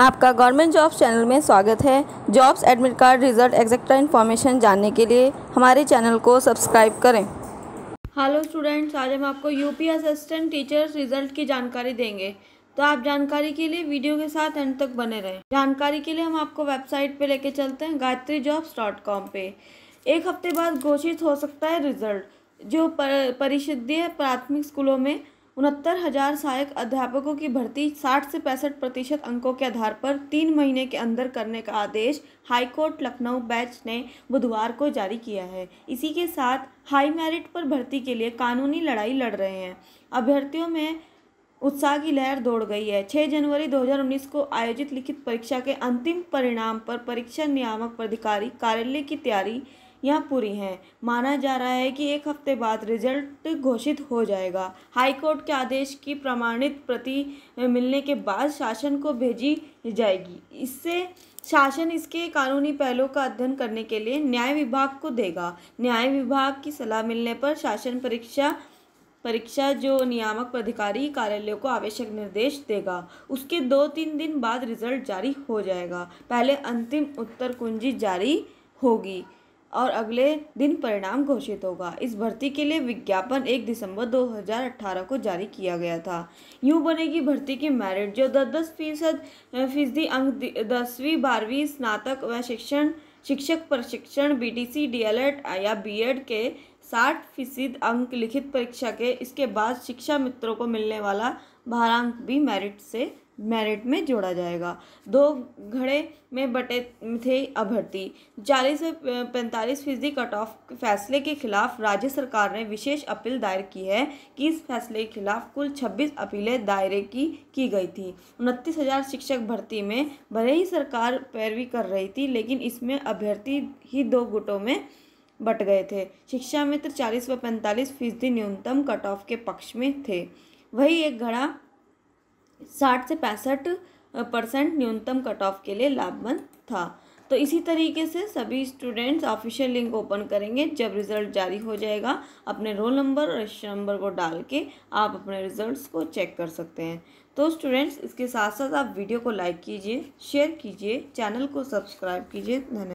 आपका government jobs channel में स्वागत है jobs admit card result exact information जानने के लिए हमारे चैनल को सब्सक्राइब करें हेलो स्टूडेंट्स आज हम आपको यूपी असिस्टेंट टीचर्स रिजल्ट की जानकारी देंगे तो आप जानकारी के लिए वीडियो के साथ एंड तक बने रहें जानकारी के लिए हम आपको वेबसाइट पर लेके चलते हैं गायत्री जॉब्स डॉट कॉम पर एक हफ्ते बाद घोषित हो सकता है रिजल्ट जो परिषदीय प्राथमिक स्कूलों में उनहत्तर हजार सहायक अध्यापकों की भर्ती 60 से पैंसठ प्रतिशत अंकों के आधार पर तीन महीने के अंदर करने का आदेश हाईकोर्ट लखनऊ बैच ने बुधवार को जारी किया है इसी के साथ हाई मेरिट पर भर्ती के लिए कानूनी लड़ाई लड़ रहे हैं अभ्यर्थियों में उत्साह की लहर दौड़ गई है 6 जनवरी 2019 को आयोजित लिखित परीक्षा के अंतिम परिणाम पर परीक्षा नियामक प्राधिकारी कार्यालय की तैयारी यह पूरी हैं माना जा रहा है कि एक हफ्ते बाद रिजल्ट घोषित हो जाएगा हाईकोर्ट के आदेश की प्रमाणित प्रति मिलने के बाद शासन को भेजी जाएगी इससे शासन इसके कानूनी पहलुओं का अध्ययन करने के लिए न्याय विभाग को देगा न्याय विभाग की सलाह मिलने पर शासन परीक्षा परीक्षा जो नियामक प्राधिकारी कार्यालय को आवश्यक निर्देश देगा उसके दो तीन दिन बाद रिजल्ट जारी हो जाएगा पहले अंतिम उत्तर कुंजी जारी होगी और अगले दिन परिणाम घोषित होगा इस भर्ती के लिए विज्ञापन 1 दिसंबर 2018 को जारी किया गया था यूँ बनेगी भर्ती की मेरिट जो दस दस फीसद फीसदी अंक दसवीं बारहवीं स्नातक व शिक्षण शिक्षक प्रशिक्षण बी डी एल एड या एड के साठ फीसद अंक लिखित परीक्षा के इसके बाद शिक्षा मित्रों को मिलने वाला भारांक भी मेरिट से मेरिट में जोड़ा जाएगा दो घड़े में बटे थे अभ्यर्थी चालीस से पैंतालीस फीसदी कट ऑफ फैसले के खिलाफ राज्य सरकार ने विशेष अपील दायर की है कि इस फैसले के खिलाफ कुल छब्बीस अपीलें दायरे की की गई थी उनतीस हज़ार शिक्षक भर्ती में भले ही सरकार पैरवी कर रही थी लेकिन इसमें अभ्यर्थी ही दो गुटों में बट गए थे शिक्षा मित्र चालीस व पैंतालीस फीसदी न्यूनतम कट ऑफ के पक्ष में थे वही एक घड़ा साठ से पैंसठ परसेंट न्यूनतम कट ऑफ के लिए लाभबंद था तो इसी तरीके से सभी स्टूडेंट्स ऑफिशियल लिंक ओपन करेंगे जब रिज़ल्ट जारी हो जाएगा अपने रोल नंबर और रजिस्टर नंबर को डाल के आप अपने रिजल्ट्स को चेक कर सकते हैं तो स्टूडेंट्स इसके साथ साथ आप वीडियो को लाइक कीजिए शेयर कीजिए चैनल को सब्सक्राइब कीजिए धन्यवाद